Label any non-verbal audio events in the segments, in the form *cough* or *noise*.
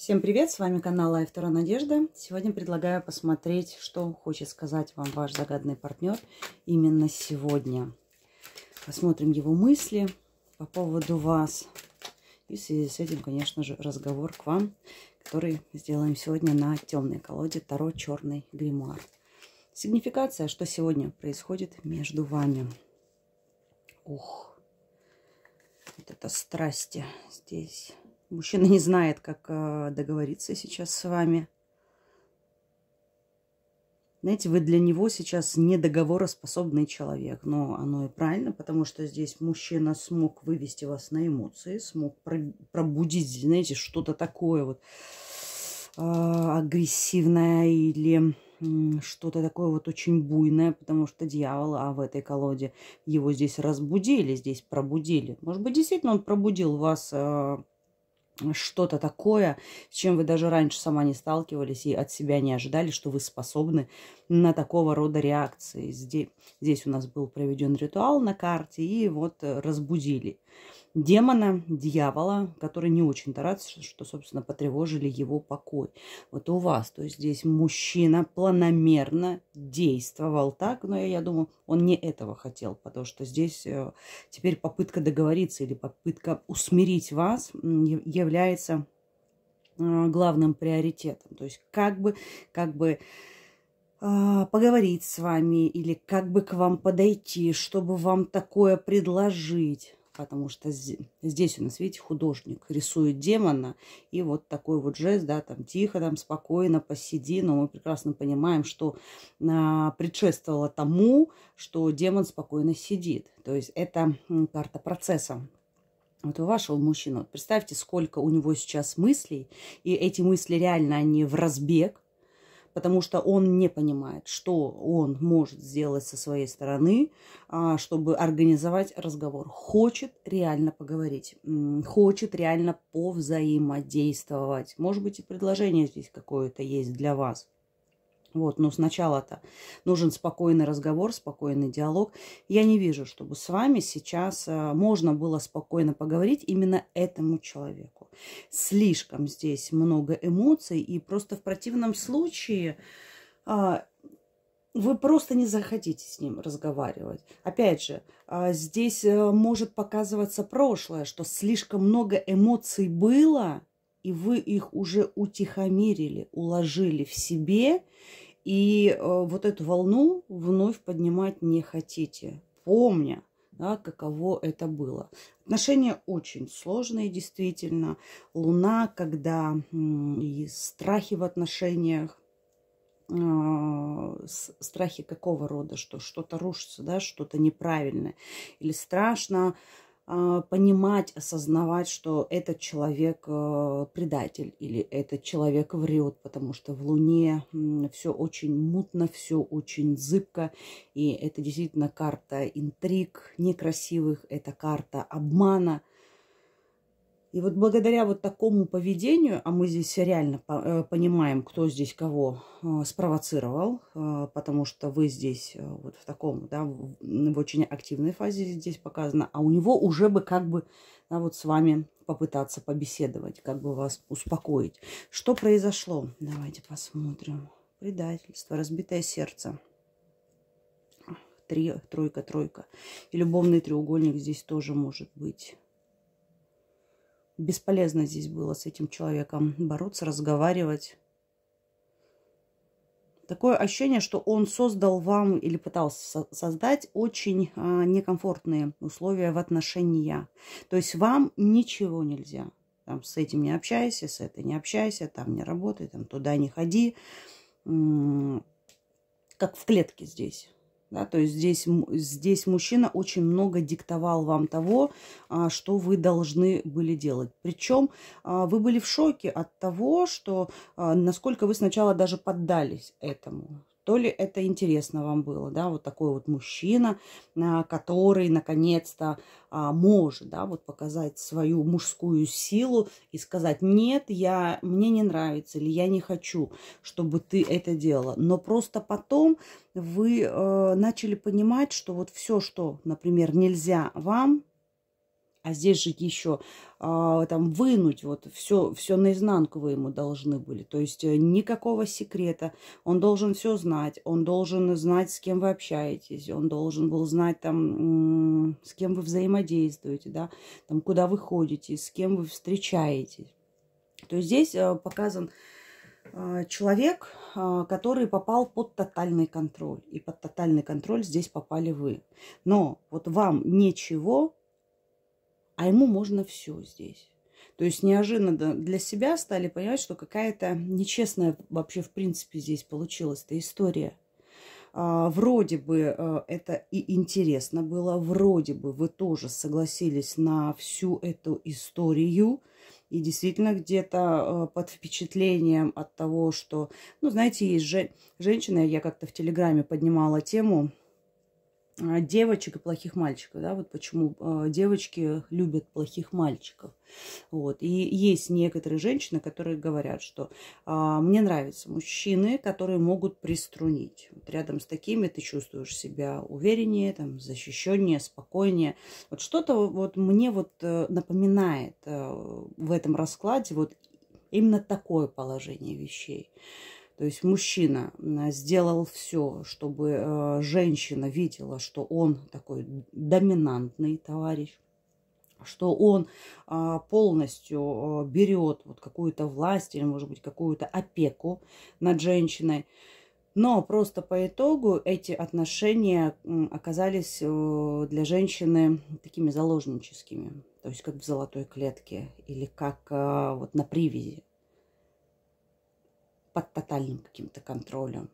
Всем привет, с вами канал Айфтера Надежда. Сегодня предлагаю посмотреть, что хочет сказать вам ваш загадный партнер именно сегодня. Посмотрим его мысли по поводу вас. И в связи с этим, конечно же, разговор к вам, который сделаем сегодня на темной колоде Таро Черный Гримуар. Сигнификация, что сегодня происходит между вами. Ух, вот это страсти здесь. Мужчина не знает, как а, договориться сейчас с вами. Знаете, вы для него сейчас недоговороспособный человек. Но оно и правильно, потому что здесь мужчина смог вывести вас на эмоции, смог пробудить, знаете, что-то такое вот а, агрессивное или что-то такое вот очень буйное, потому что дьявол, а в этой колоде его здесь разбудили, здесь пробудили. Может быть, действительно он пробудил вас а, что-то такое, с чем вы даже раньше сама не сталкивались и от себя не ожидали, что вы способны на такого рода реакции. Здесь, здесь у нас был проведен ритуал на карте, и вот э, разбудили демона, дьявола, который не очень-то рад, что, собственно, потревожили его покой. Вот у вас, то есть здесь мужчина планомерно действовал так, но я, я думаю, он не этого хотел, потому что здесь э, теперь попытка договориться или попытка усмирить вас является э, главным приоритетом. То есть как бы, как бы а, поговорить с вами или как бы к вам подойти, чтобы вам такое предложить потому что здесь у нас, видите, художник рисует демона, и вот такой вот жест, да, там тихо, там спокойно посиди, но мы прекрасно понимаем, что а, предшествовало тому, что демон спокойно сидит, то есть это карта процесса. Вот у вашего мужчины представьте, сколько у него сейчас мыслей, и эти мысли реально, они в разбег, потому что он не понимает, что он может сделать со своей стороны, а, чтобы организовать разговор. Хочет реально поговорить, хочет реально повзаимодействовать. Может быть, и предложение здесь какое-то есть для вас. Вот, но сначала-то нужен спокойный разговор, спокойный диалог. Я не вижу, чтобы с вами сейчас э, можно было спокойно поговорить именно этому человеку. Слишком здесь много эмоций, и просто в противном случае а, вы просто не захотите с ним разговаривать. Опять же, а, здесь э, может показываться прошлое, что слишком много эмоций было, и вы их уже утихомирили, уложили в себе, и э, вот эту волну вновь поднимать не хотите, помня, да, каково это было. Отношения очень сложные, действительно. Луна, когда э, и страхи в отношениях, э, страхи какого рода, что что-то рушится, да, что-то неправильное, или страшно, а, понимать, осознавать, что этот человек э, предатель или этот человек врет, потому что в Луне все очень мутно, все очень зыбко, и это действительно карта интриг некрасивых, это карта обмана, и вот благодаря вот такому поведению, а мы здесь реально э, понимаем, кто здесь кого э, спровоцировал, э, потому что вы здесь вот в таком, да, в очень активной фазе здесь показано, а у него уже бы как бы да, вот с вами попытаться побеседовать, как бы вас успокоить. Что произошло? Давайте посмотрим. Предательство, разбитое сердце. Три, тройка, тройка. И любовный треугольник здесь тоже может быть бесполезно здесь было с этим человеком бороться, разговаривать. Такое ощущение, что он создал вам или пытался создать очень а, некомфортные условия в отношения. То есть вам ничего нельзя. Там с этим не общайся, с этой не общайся, там не работай, там туда не ходи. М -м -м, как в клетке здесь. Да, то есть здесь, здесь мужчина очень много диктовал вам того, а, что вы должны были делать. Причем а, вы были в шоке от того, что а, насколько вы сначала даже поддались этому то ли это интересно вам было, да, вот такой вот мужчина, а, который наконец-то а, может, да, вот показать свою мужскую силу и сказать, нет, я, мне не нравится или я не хочу, чтобы ты это делала. Но просто потом вы э, начали понимать, что вот все, что, например, нельзя вам, а здесь же еще а, там вынуть, вот все, все наизнанку вы ему должны были. То есть э, никакого секрета. Он должен все знать, он должен знать, с кем вы общаетесь, он должен был знать там, с кем вы взаимодействуете, да, там, куда вы ходите, с кем вы встречаетесь. То есть здесь э, показан э, человек, который попал под тотальный контроль. И под тотальный контроль здесь попали вы. Но вот вам ничего а ему можно все здесь. То есть неожиданно для себя стали понимать, что какая-то нечестная вообще в принципе здесь получилась эта история. А, вроде бы э, это и интересно было, вроде бы вы тоже согласились на всю эту историю. И действительно где-то э, под впечатлением от того, что, ну, знаете, есть же женщина, я как-то в Телеграме поднимала тему, а, девочек и плохих мальчиков, да, вот почему а, девочки любят плохих мальчиков, вот, и есть некоторые женщины, которые говорят, что а, мне нравятся мужчины, которые могут приструнить, вот рядом с такими ты чувствуешь себя увереннее, там, защищеннее, спокойнее, вот что-то вот мне вот э, напоминает э, в этом раскладе вот именно такое положение вещей, то есть мужчина сделал все, чтобы э, женщина видела, что он такой доминантный товарищ, что он а, полностью э, берет вот какую-то власть или, может быть, какую-то опеку над женщиной. Но просто по итогу эти отношения оказались э, для женщины такими заложническими, то есть как в золотой клетке или как вот на привязи под тотальным каким-то контролем.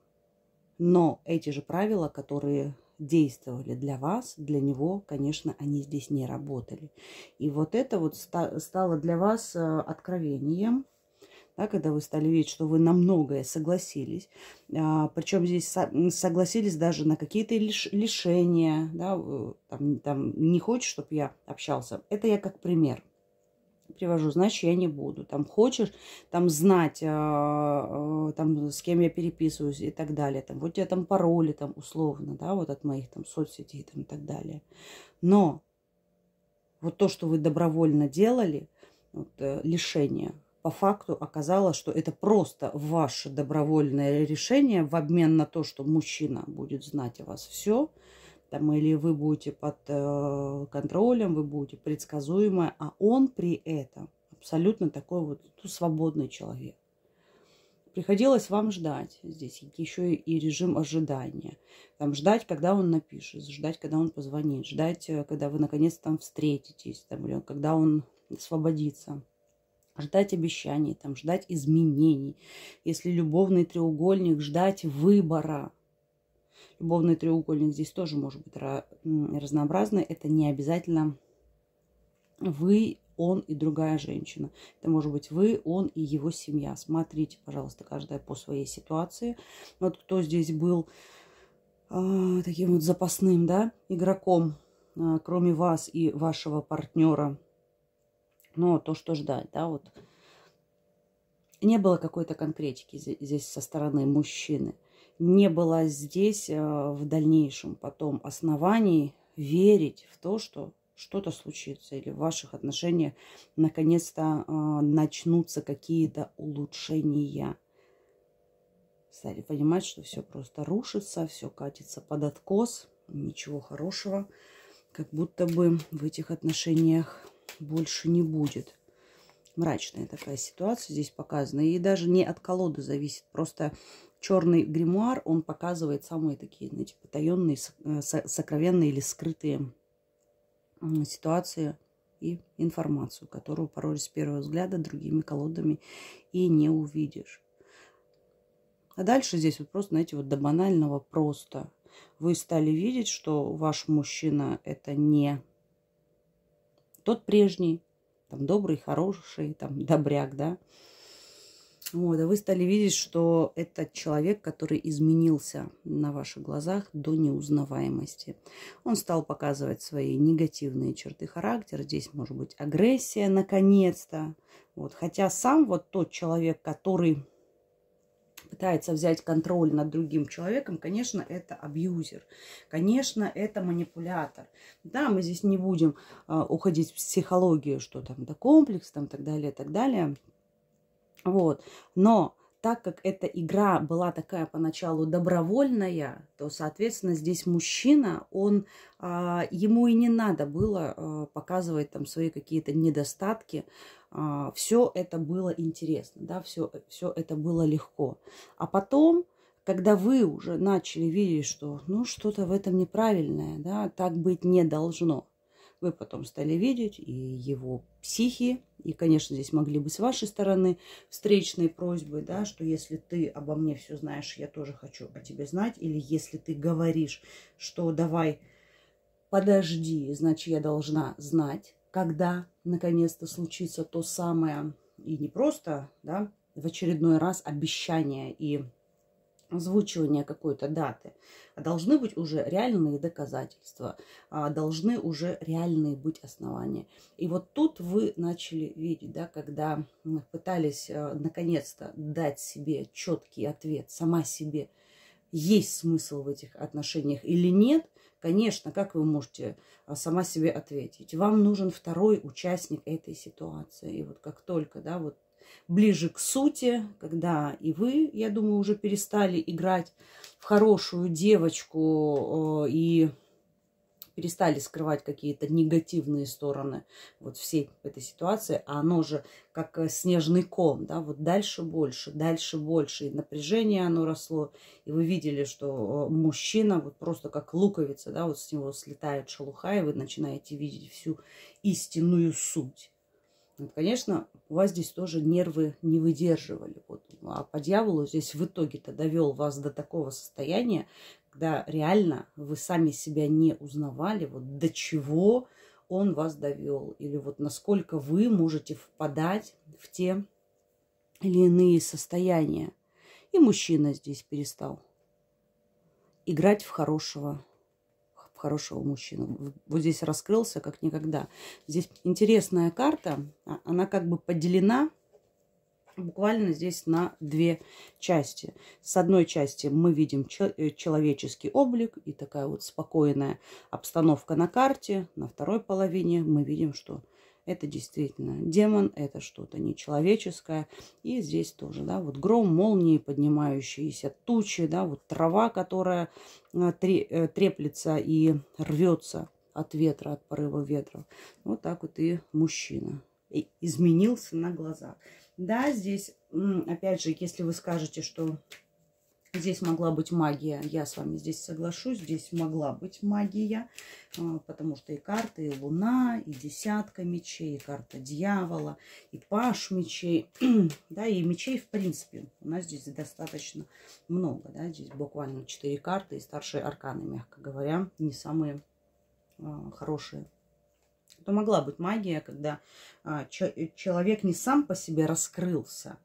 Но эти же правила, которые действовали для вас, для него, конечно, они здесь не работали. И вот это вот стало для вас э, откровением, да, когда вы стали видеть, что вы на многое согласились. А, причем здесь согласились даже на какие-то лишения. Да, э, там, там, не хочешь, чтобы я общался. Это я как пример привожу, значит, я не буду. Там хочешь, там знать, а, а, там с кем я переписываюсь и так далее. Там, вот у тебя там пароли, там условно, да, вот от моих там соцсетей там, и так далее. Но вот то, что вы добровольно делали, вот, э, лишение, по факту оказалось, что это просто ваше добровольное решение в обмен на то, что мужчина будет знать о вас все, там, или вы будете под э, контролем, вы будете предсказуемы, а он при этом абсолютно такой вот ну, свободный человек. Приходилось вам ждать здесь еще и режим ожидания. Там ждать, когда он напишет, ждать, когда он позвонит, ждать, э, когда вы наконец там встретитесь, там, или когда он освободится ждать обещаний, там, ждать изменений. Если любовный треугольник, ждать выбора, Любовный треугольник здесь тоже может быть разнообразный. Это не обязательно вы, он и другая женщина. Это может быть вы, он и его семья. Смотрите, пожалуйста, каждая по своей ситуации. Вот кто здесь был э, таким вот запасным да, игроком, э, кроме вас и вашего партнера. Но то, что ждать, да, вот. Не было какой-то конкретики здесь со стороны мужчины не было здесь а, в дальнейшем потом оснований верить в то, что что-то случится, или в ваших отношениях наконец-то а, начнутся какие-то улучшения. Стали понимать, что все просто рушится, все катится под откос, ничего хорошего, как будто бы в этих отношениях больше не будет. Мрачная такая ситуация здесь показана. И даже не от колоды зависит, просто черный гримуар, он показывает самые такие, знаете, потаенные, э, сокровенные или скрытые ситуации и информацию, которую порой с первого взгляда другими колодами и не увидишь. А дальше здесь вот просто, знаете, вот до банального просто. Вы стали видеть, что ваш мужчина это не тот прежний, там добрый, хороший, там добряк, да, вот, а вы стали видеть, что это человек, который изменился на ваших глазах до неузнаваемости. Он стал показывать свои негативные черты характера. Здесь может быть агрессия, наконец-то. Вот, хотя сам вот тот человек, который пытается взять контроль над другим человеком, конечно, это абьюзер, конечно, это манипулятор. Да, мы здесь не будем э, уходить в психологию, что там, да, комплекс, там, так далее, так далее. Вот. Но так как эта игра была такая поначалу добровольная, то, соответственно, здесь мужчина, он, а, ему и не надо было а, показывать там свои какие-то недостатки. А, все это было интересно, да, все, все это было легко. А потом, когда вы уже начали видеть, что ну что-то в этом неправильное, да, так быть не должно – вы потом стали видеть и его психи, и, конечно, здесь могли быть с вашей стороны встречные просьбы, да, что если ты обо мне все знаешь, я тоже хочу о тебе знать, или если ты говоришь, что давай подожди, значит, я должна знать, когда наконец-то случится то самое, и не просто, да, в очередной раз обещание и озвучивания какой-то даты, а должны быть уже реальные доказательства, а должны уже реальные быть основания. И вот тут вы начали видеть, да, когда пытались э, наконец-то дать себе четкий ответ, сама себе, есть смысл в этих отношениях или нет, конечно, как вы можете а, сама себе ответить? Вам нужен второй участник этой ситуации. И вот как только, да, вот ближе к сути, когда и вы, я думаю, уже перестали играть в хорошую девочку э, и перестали скрывать какие-то негативные стороны вот всей этой ситуации, а оно же как э, снежный ком, да, вот дальше больше, дальше больше, и напряжение оно росло, и вы видели, что э, мужчина вот просто как луковица, да, вот с него слетает шелуха, и вы начинаете видеть всю истинную суть. Ну, конечно, у вас здесь тоже нервы не выдерживали. Вот. Ну, а по дьяволу здесь в итоге-то довел вас до такого состояния, когда реально вы сами себя не узнавали, вот до чего он вас довел, или вот насколько вы можете впадать в те или иные состояния. И мужчина здесь перестал играть в хорошего хорошего мужчину. Вот здесь раскрылся как никогда. Здесь интересная карта. А, она как бы поделена буквально здесь на две части. С одной части мы видим э, человеческий облик и такая вот спокойная обстановка на карте. На второй половине мы видим, что это действительно демон, это что-то нечеловеческое. И здесь тоже, да, вот гром, молнии, поднимающиеся тучи, да, вот трава, которая э, э, треплется и рвется от ветра, от порыва ветра. Вот так вот и мужчина и изменился на глазах. Да, здесь, опять же, если вы скажете, что Здесь могла быть магия, я с вами здесь соглашусь, здесь могла быть магия, э, потому что и карта, и луна, и десятка мечей, и карта дьявола, и паш мечей, *clears throat* да, и мечей в принципе у нас здесь достаточно много, да, здесь буквально 4 карты и старшие арканы, мягко говоря, не самые э, хорошие то могла быть магия, когда э, человек не сам по себе раскрылся,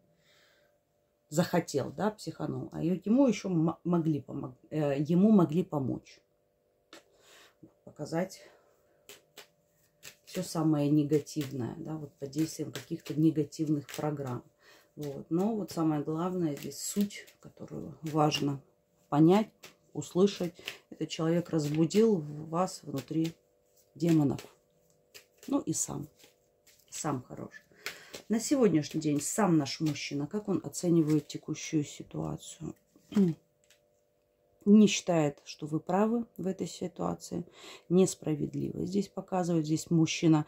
захотел, да, психанул, а ему еще могли, помог, э, ему могли помочь. Показать все самое негативное, да, вот под действием каких-то негативных программ. Вот. Но вот самое главное здесь суть, которую важно понять, услышать. Этот человек разбудил вас внутри демонов. Ну и сам. Сам хороший. На сегодняшний день сам наш мужчина, как он оценивает текущую ситуацию? не считает, что вы правы в этой ситуации, несправедливо. Здесь показывает, здесь мужчина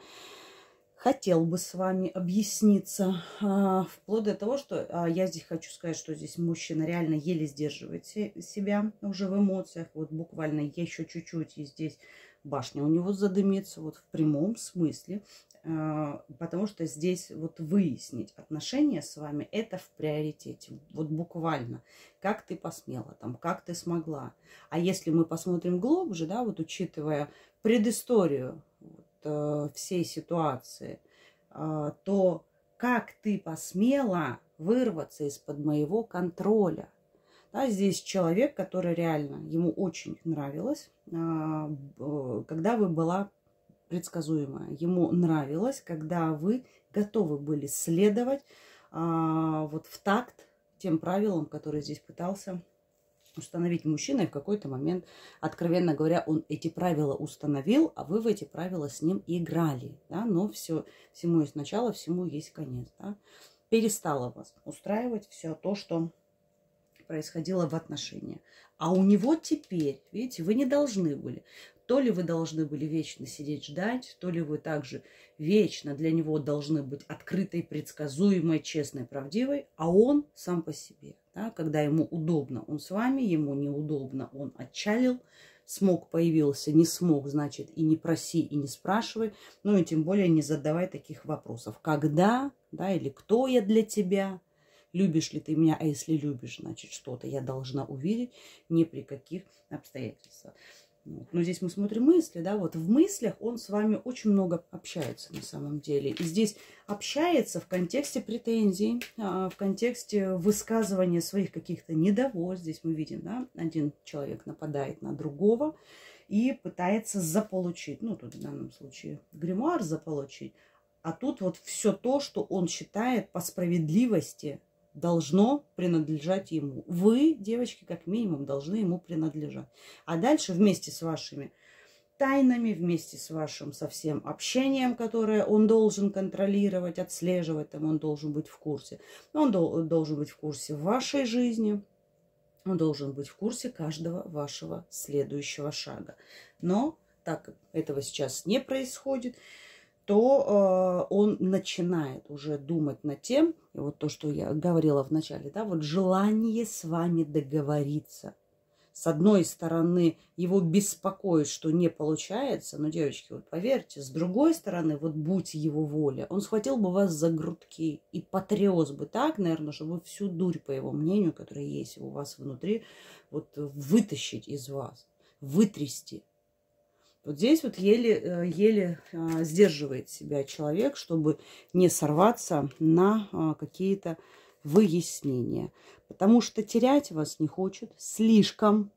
хотел бы с вами объясниться, а, вплоть до того, что а, я здесь хочу сказать, что здесь мужчина реально еле сдерживает себя уже в эмоциях, вот буквально еще чуть-чуть, и здесь башня у него задымится, вот в прямом смысле, Э, потому что здесь вот выяснить отношения с вами, это в приоритете. Вот буквально, как ты посмела, там, как ты смогла. А если мы посмотрим глубже, да, вот учитывая предысторию вот, э, всей ситуации, э, то как ты посмела вырваться из-под моего контроля. Да, здесь человек, который реально ему очень нравилось, когда вы была предсказуемо. Ему нравилось, когда вы готовы были следовать а, вот в такт тем правилам, которые здесь пытался установить мужчина, и в какой-то момент, откровенно говоря, он эти правила установил, а вы в эти правила с ним играли, да, но все, всему есть начало, всему есть конец, да. Перестало вас устраивать все то, что происходило в отношениях. А у него теперь, видите, вы не должны были. То ли вы должны были вечно сидеть ждать, то ли вы также вечно для него должны быть открытой, предсказуемой, честной, правдивой, а он сам по себе. Да? Когда ему удобно, он с вами, ему неудобно, он отчалил, смог, появился, не смог, значит, и не проси, и не спрашивай, ну и тем более не задавай таких вопросов. Когда, да, или кто я для тебя, любишь ли ты меня, а если любишь, значит, что-то я должна увидеть ни при каких обстоятельствах. Но ну, здесь мы смотрим мысли, да, вот в мыслях он с вами очень много общается на самом деле. И здесь общается в контексте претензий, а, в контексте высказывания своих каких-то недовольств. Здесь мы видим, да, один человек нападает на другого и пытается заполучить, ну, тут в данном случае гримуар заполучить, а тут вот все то, что он считает по справедливости должно принадлежать ему. Вы, девочки, как минимум, должны ему принадлежать. А дальше вместе с вашими тайнами, вместе с вашим совсем общением, которое он должен контролировать, отслеживать, там он должен быть в курсе. Он дол должен быть в курсе вашей жизни, он должен быть в курсе каждого вашего следующего шага. Но так как этого сейчас не происходит, то э, он начинает уже думать над тем, и вот то, что я говорила в начале, да, вот желание с вами договориться. С одной стороны, его беспокоит, что не получается, но, девочки, вот поверьте, с другой стороны, вот будь его воля, он схватил бы вас за грудки и потряс бы так, наверное, чтобы всю дурь, по его мнению, которая есть у вас внутри, вот вытащить из вас, вытрясти. Вот здесь вот еле, э, еле а, сдерживает себя человек, чтобы не сорваться на а, какие-то выяснения. Потому что терять вас не хочет слишком.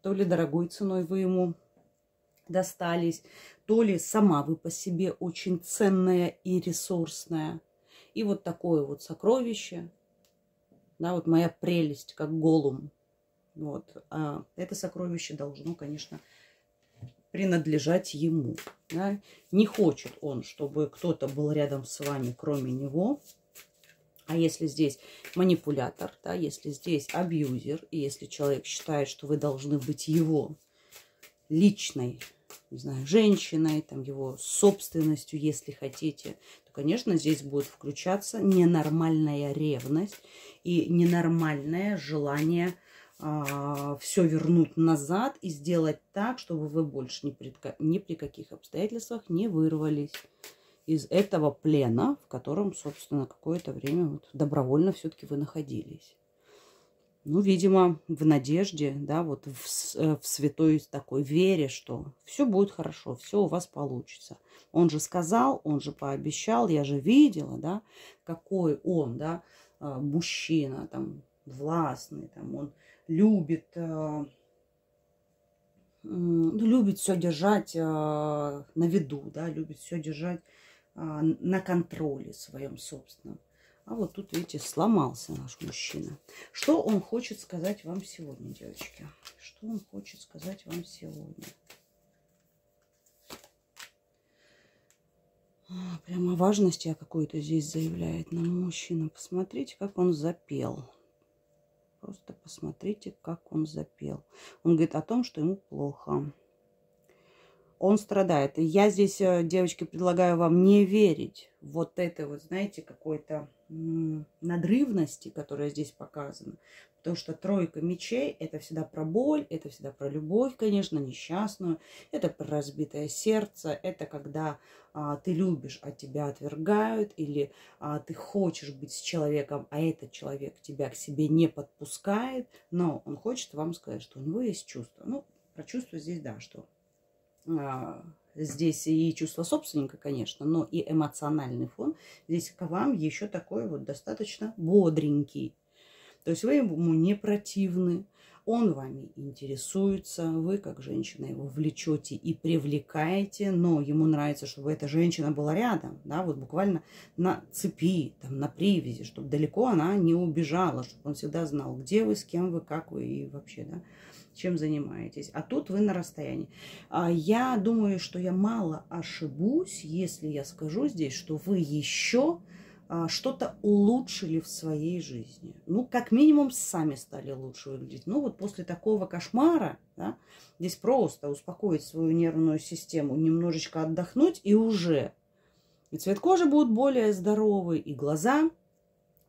То ли дорогой ценой вы ему достались, то ли сама вы по себе очень ценная и ресурсная. И вот такое вот сокровище, да, вот моя прелесть, как голум. Вот, а это сокровище должно, конечно, принадлежать ему. Да? Не хочет он, чтобы кто-то был рядом с вами, кроме него. А если здесь манипулятор, да, если здесь абьюзер, и если человек считает, что вы должны быть его личной, не знаю, женщиной, там его собственностью, если хотите, то, конечно, здесь будет включаться ненормальная ревность и ненормальное желание а, все вернуть назад и сделать так, чтобы вы больше ни при, ни при каких обстоятельствах не вырвались из этого плена, в котором, собственно, какое-то время вот добровольно все-таки вы находились. Ну, видимо, в надежде, да, вот в, э, в святой такой вере, что все будет хорошо, все у вас получится. Он же сказал, он же пообещал, я же видела, да, какой он, да, а, мужчина, там, властный, там, он любит, э, ну, любит все держать э, на виду, да, любит все держать э, на контроле своем собственном. А вот тут, видите, сломался наш мужчина. Что он хочет сказать вам сегодня, девочки? Что он хочет сказать вам сегодня? А, прямо важности о какой-то здесь заявляет нам мужчина. Посмотрите, как он запел. Просто посмотрите, как он запел. Он говорит о том, что ему плохо он страдает. И я здесь, э, девочки, предлагаю вам не верить вот этой вот, знаете, какой-то надрывности, которая здесь показана. Потому что тройка мечей – это всегда про боль, это всегда про любовь, конечно, несчастную, это про разбитое сердце, это когда а, ты любишь, а тебя отвергают, или а, ты хочешь быть с человеком, а этот человек тебя к себе не подпускает, но он хочет вам сказать, что у него есть чувство. Ну, про чувство здесь, да, что а, здесь и чувство собственника, конечно, но и эмоциональный фон. Здесь к вам еще такой вот достаточно бодренький. То есть вы ему не противны, он вами интересуется, вы как женщина его влечете и привлекаете, но ему нравится, чтобы эта женщина была рядом, да, вот буквально на цепи, там, на привязи, чтобы далеко она не убежала, чтобы он всегда знал, где вы, с кем вы, как вы и вообще, да чем занимаетесь. А тут вы на расстоянии. А Я думаю, что я мало ошибусь, если я скажу здесь, что вы еще а, что-то улучшили в своей жизни. Ну, как минимум, сами стали лучше выглядеть. Ну, вот после такого кошмара, да, здесь просто успокоить свою нервную систему, немножечко отдохнуть и уже и цвет кожи будет более здоровый, и глаза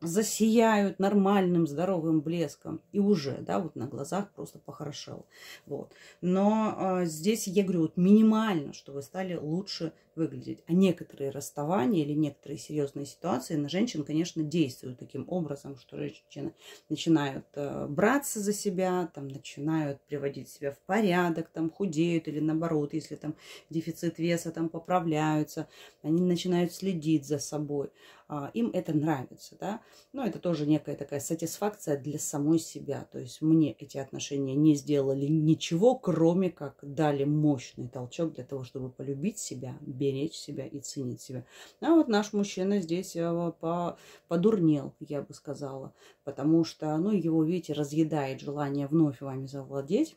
засияют нормальным здоровым блеском. И уже, да, вот на глазах просто похорошело. Вот. Но э, здесь, я говорю, вот минимально, что вы стали лучше выглядеть. А некоторые расставания или некоторые серьезные ситуации на женщин, конечно, действуют таким образом, что женщины начинают э, браться за себя, там, начинают приводить себя в порядок, там, худеют или наоборот, если там дефицит веса, там, поправляются, они начинают следить за собой. А, им это нравится, да. Но это тоже некая такая сатисфакция для самой себя. То есть мне эти отношения не сделали ничего, кроме как дали мощный толчок для того, чтобы полюбить себя, беречь себя и ценить себя. А вот наш мужчина здесь э, по, подурнел, я бы сказала, потому что, ну, его, видите, разъедает желание вновь вами завладеть,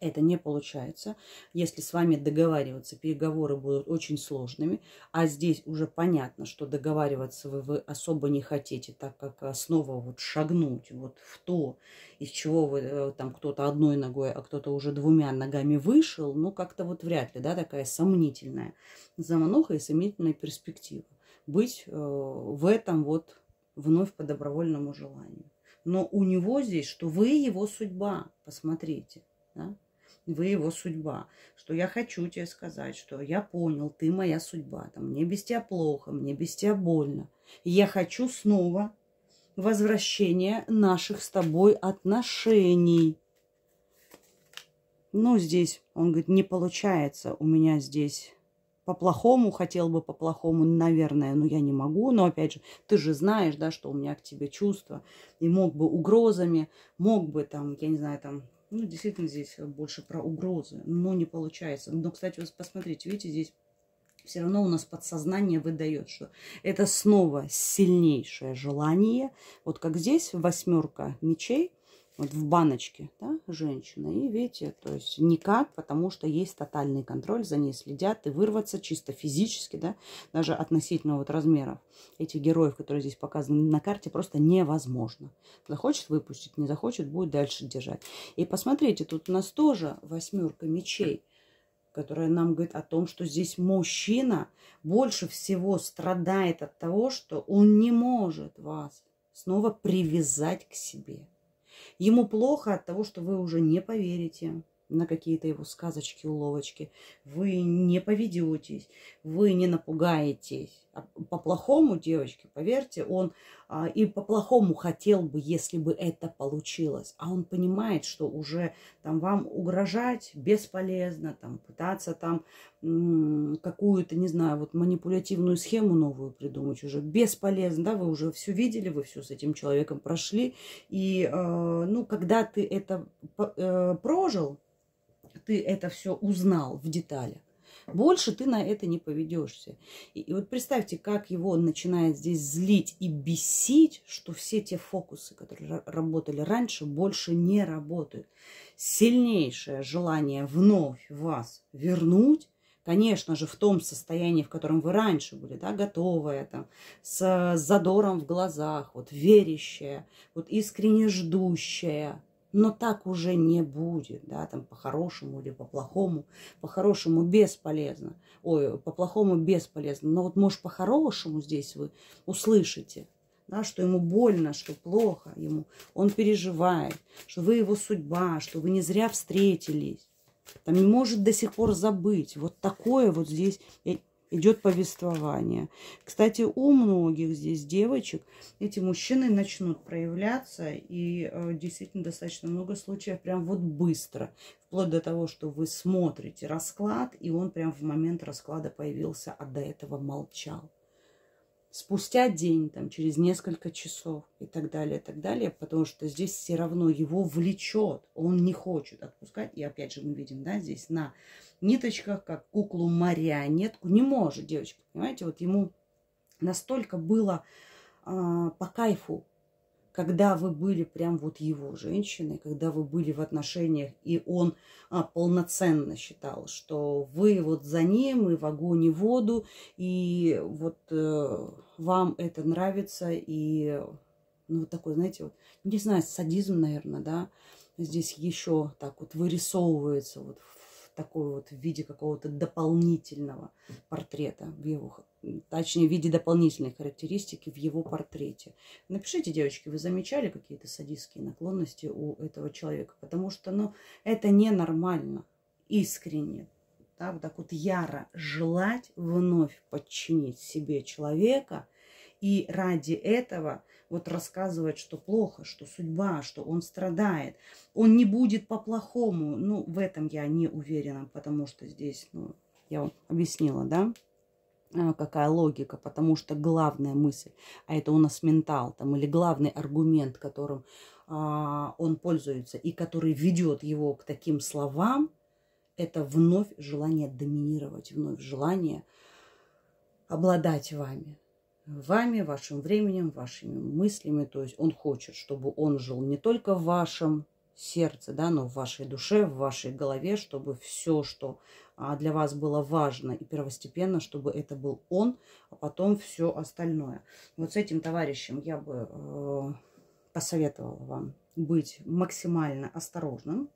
это не получается. Если с вами договариваться, переговоры будут очень сложными. А здесь уже понятно, что договариваться вы, вы особо не хотите, так как а, снова вот шагнуть вот в то, из чего вы э, там кто-то одной ногой, а кто-то уже двумя ногами вышел, ну как-то вот вряд ли, да, такая сомнительная замануха и сомнительная перспектива. Быть э, в этом вот вновь по добровольному желанию. Но у него здесь, что вы его судьба, посмотрите. Да? вы его судьба. Что я хочу тебе сказать, что я понял, ты моя судьба. Там, мне без тебя плохо, мне без тебя больно. я хочу снова возвращения наших с тобой отношений. Ну, здесь, он говорит, не получается у меня здесь по-плохому, хотел бы по-плохому, наверное, но я не могу. Но опять же, ты же знаешь, да, что у меня к тебе чувства. И мог бы угрозами, мог бы там, я не знаю, там ну, действительно, здесь э, больше про угрозы, но не получается. Но, кстати, вот посмотрите, видите, здесь все равно у нас подсознание выдает, что это снова сильнейшее желание. Вот как здесь восьмерка мечей – вот в баночке, да, женщина. И видите, то есть никак, потому что есть тотальный контроль, за ней следят, и вырваться чисто физически, да, даже относительно вот размеров этих героев, которые здесь показаны на карте, просто невозможно. Захочет выпустить, не захочет, будет дальше держать. И посмотрите, тут у нас тоже восьмерка мечей которая нам говорит о том, что здесь мужчина больше всего страдает от того, что он не может вас снова привязать к себе. Ему плохо от того, что вы уже не поверите на какие-то его сказочки, уловочки. Вы не поведетесь, вы не напугаетесь. А, по-плохому, девочки, поверьте, он а, и по-плохому хотел бы, если бы это получилось. А он понимает, что уже там вам угрожать бесполезно, там пытаться там какую-то, не знаю, вот манипулятивную схему новую придумать уже бесполезно, да, вы уже все видели, вы все с этим человеком прошли. И, э, ну, когда ты это э, прожил, ты это все узнал в деталях, больше ты на это не поведешься. И, и вот представьте, как его начинает здесь злить и бесить, что все те фокусы, которые работали раньше, больше не работают. Сильнейшее желание вновь вас вернуть конечно же, в том состоянии, в котором вы раньше были, да, готовая, там, с задором в глазах, вот верящая, вот искренне ждущая, но так уже не будет, да, там по-хорошему или по-плохому. По-хорошему бесполезно, ой, по-плохому бесполезно. Но вот, может, по-хорошему здесь вы услышите, да, что ему больно, что плохо ему, он переживает, что вы его судьба, что вы не зря встретились. Там не может до сих пор забыть. Вот такое вот здесь, идет повествование. Кстати, у многих здесь девочек эти мужчины начнут проявляться, и э, действительно достаточно много случаев прям вот быстро, вплоть до того, что вы смотрите расклад, и он прям в момент расклада появился, а до этого молчал. Спустя день, там, через несколько часов и так далее, и так далее, потому что здесь все равно его влечет, он не хочет отпускать. И опять же мы видим, да, здесь на ниточках, как куклу-марионетку. Не может девочка, понимаете? Вот ему настолько было э, по кайфу, когда вы были прям вот его женщиной, когда вы были в отношениях, и он а, полноценно считал, что вы вот за ним и в огонь и в воду, и вот э, вам это нравится, и ну вот такой, знаете, вот, не знаю, садизм, наверное, да, здесь еще так вот вырисовывается вот в такой вот в виде какого-то дополнительного портрета, в его, точнее, в виде дополнительной характеристики в его портрете. Напишите, девочки, вы замечали какие-то садистские наклонности у этого человека, потому что, ну, это ненормально, искренне, да, вот так вот яро желать вновь подчинить себе человека, и ради этого вот рассказывает, что плохо, что судьба, что он страдает. Он не будет по-плохому. Ну, в этом я не уверена, потому что здесь, ну, я вам объяснила, да? А, какая логика, потому что главная мысль, а это у нас ментал, там, или главный аргумент, которым а, он пользуется и который ведет его к таким словам, это вновь желание доминировать, вновь желание обладать вами вами, вашим временем, вашими мыслями. То есть он хочет, чтобы он жил не только в вашем сердце, да, но в вашей душе, в вашей голове, чтобы все, что а, для вас было важно и первостепенно, чтобы это был он, а потом все остальное. Вот с этим товарищем я бы э, посоветовала вам быть максимально осторожным.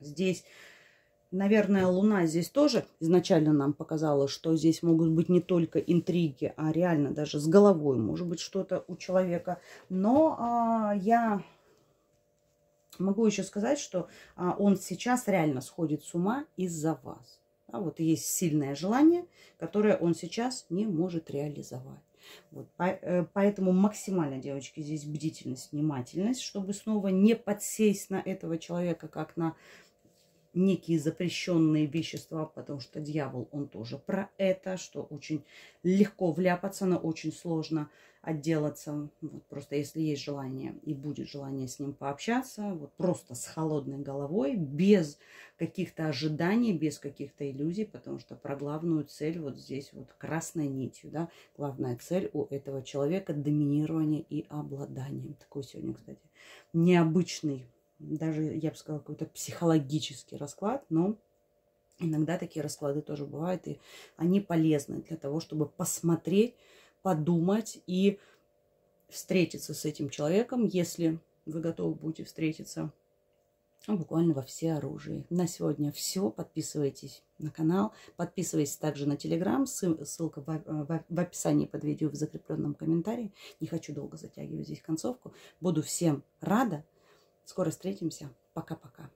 Здесь Наверное, Луна здесь тоже изначально нам показала, что здесь могут быть не только интриги, а реально даже с головой может быть что-то у человека. Но а, я могу еще сказать, что а, он сейчас реально сходит с ума из-за вас. А вот есть сильное желание, которое он сейчас не может реализовать. Вот, э, поэтому максимально, девочки, здесь бдительность, внимательность, чтобы снова не подсесть на этого человека, как на некие запрещенные вещества, потому что дьявол, он тоже про это, что очень легко вляпаться, но очень сложно отделаться. Вот просто если есть желание и будет желание с ним пообщаться, вот просто с холодной головой, без каких-то ожиданий, без каких-то иллюзий, потому что про главную цель вот здесь вот красной нитью, да, главная цель у этого человека – доминирование и обладание. Такой сегодня, кстати, необычный даже, я бы сказала, какой-то психологический расклад, но иногда такие расклады тоже бывают, и они полезны для того, чтобы посмотреть, подумать и встретиться с этим человеком, если вы готовы будете встретиться ну, буквально во все оружие. На сегодня все. Подписывайтесь на канал. Подписывайтесь также на Телеграм. Ссылка в описании под видео в закрепленном комментарии. Не хочу долго затягивать здесь концовку. Буду всем рада. Скоро встретимся. Пока-пока.